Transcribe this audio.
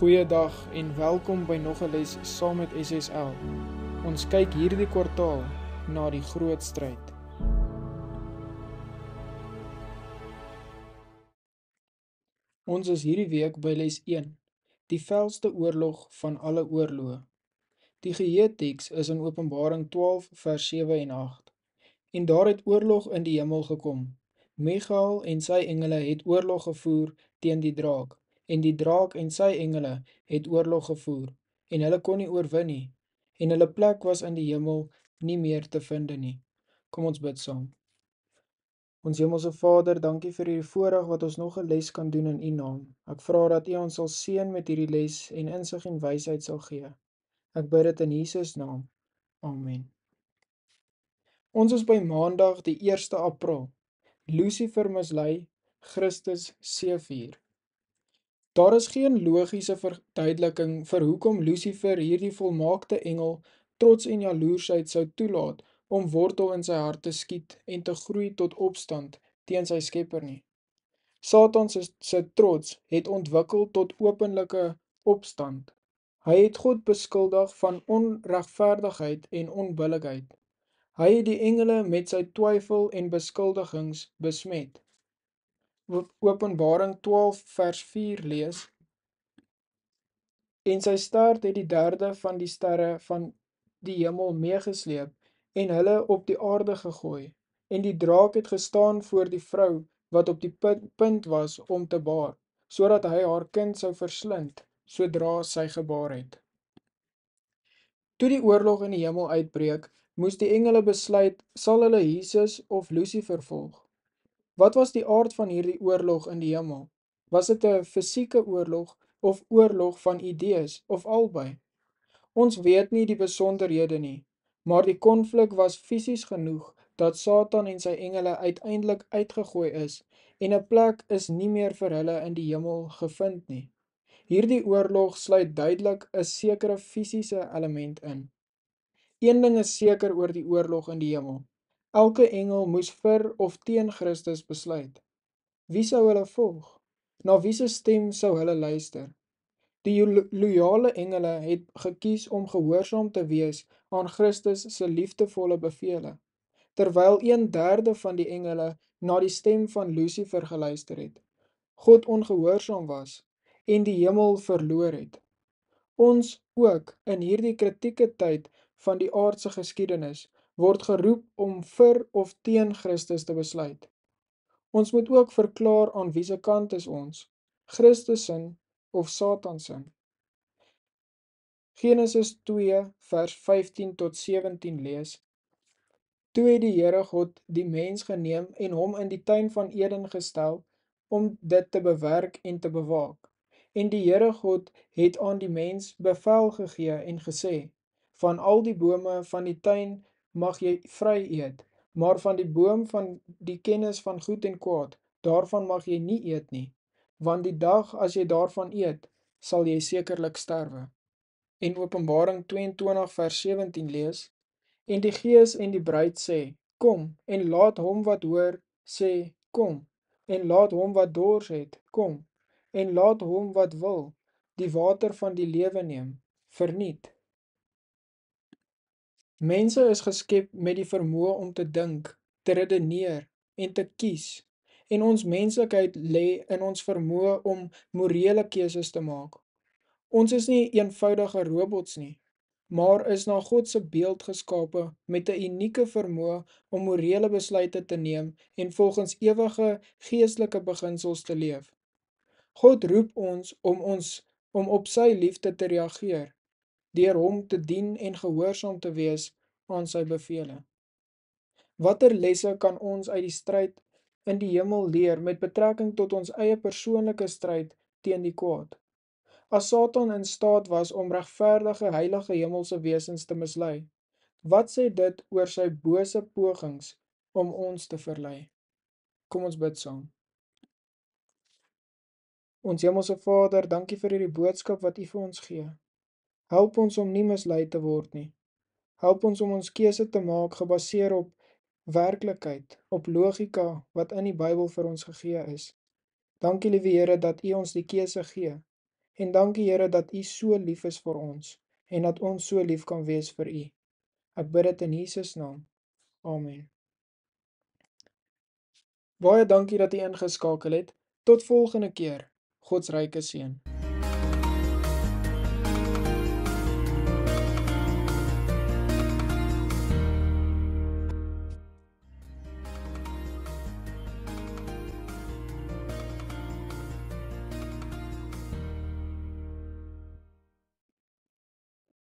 Goeiedag en welkom by nog 'n les saam met SSL. Ons kyk hierdie kwartaal na die groot stryd. Ons is hierdie week by les 1, die velste oorlog van alle oorloë. Die geheeteks is in Openbaring 12 vers 7 en 8. En daar het oorlog in die hemel gekom. Michael en sy engele het oorlog gevoer teen die draak en die draak en sy engele het oorlog gevoer, en hulle kon nie oorwin nie, en hulle plek was in die hemel nie meer te vinde nie. Kom ons bid saam. Ons hemelse Vader, dankie vir hierdie voorreg wat ons nog 'n les kan doen in U naam. Ek vra dat U ons sal seën met hierdie les en insig en wysheid sal gee. Ek bid dit in Jesus naam. Amen. Ons is by Maandag die 1 April. Lucifer mislei Christus 7:00. Daar is geen logiese verduideliking vir hoekom Lucifer hierdie volmaakte engel trots en jaloersheid sou toelaat om wortel in sy hart te skiet en te groei tot opstand teen sy Skepper nie. Satan se se trots het ontwikkel tot openlike opstand. Hy het God beskuldig van onregverdigheid en onbillikheid. Hy het die engele met sy twyfel en beskuldigings besmet. Openbaring 12 vers 4 lees. En sy staart het die derde van die sterre van die hemel meegesleep en hulle op die aarde gegooi en die draak het gestaan voor die vrou wat op die punt was om te baar sodat hy haar kind sou verslind sodra sy gebaar het. Toe die oorlog in die hemel uitbreek, moes die engele besluit sal hulle Jesus of Lucifer volg. Wat was die aard van hierdie oorlog in die hemel? Was dit 'n fisieke oorlog of oorlog van idees of albei? Ons weet nie die besonderhede nie, maar die konflik was fisies genoeg dat Satan en sy engele uiteindelik uitgegooi is en 'n plek is nie meer vir hulle in die hemel gevind nie. Hierdie oorlog sluit duidelik 'n sekere fisiese element in. Een ding is seker oor die oorlog in die hemel. Elke engel moes vir of teen Christus besluit. Wie sou hulle volg? Na wiese stem sou hulle luister? Die loyale engele het gekies om gehoorsaam te wees aan Christus se liefdevolle bevele, terwyl 1/3 van die engele na die stem van Lucifer geluister het, God ongehoorsaam was en die hemel verloor het. Ons ook in hierdie kritieke tyd van die aardse geskiedenis word geroep om vir of teen Christus te besluit. Ons moet ook verklaar aan wiese kant is ons, Christus se of Satan se. Genesis 2 vers 15 tot 17 lees: Toe het die Here God die mens geneem en hom in die tuin van Eden gestel om dit te bewerk en te bewaak. En die Here God het aan die mens bevel gegee en gesê: Van al die bome van die tuin mag jy vry eet, maar van die boom van die kennis van goed en kwaad, daarvan mag jy nie eet nie, want die dag as jy daarvan eet, sal jy sekerlik sterwe. En openbaring 22 vers 17 lees, En die gees en die breid sê, kom, en laat hom wat hoor sê, kom, en laat hom wat doors het, kom, en laat hom wat wil, die water van die lewe neem, verniet, Mense is geskep met die vermoë om te dink, te redeneer en te kies. En ons menslikheid lê in ons vermoë om morele keuses te maak. Ons is nie eenvoudige robots nie, maar is na God se beeld geskape met 'n unieke vermoë om morele besluite te neem en volgens ewige geestelike beginsels te leef. God roep ons om ons om op sy liefde te reageer deur hom te dien en gehoorsaam te wees aan sy beveel. Watter lesse kan ons uit die stryd in die hemel leer met betrekking tot ons eie persoonlike stryd teen die kwaad? As Satan in staat was om regverdige heilige hemelse wesens te mislei, wat sê dit oor sy bose pogings om ons te verlei? Kom ons bid saam. Ons Hemelse Vader, dankie vir hierdie boodskap wat U vir ons gee. Help ons om nie mislei te word nie. Help ons om ons keuse te maak gebaseer op werklikheid, op logika wat in die Bybel vir ons gegee is. Dankie liewe Here dat U ons die keuse gee. En dankie Here dat U so lief is vir ons en dat ons so lief kan wees vir U. Ek bid dit in Jesus naam. Amen. Baie dankie dat U ingeskakel het. Tot volgende keer. God se ryke seën.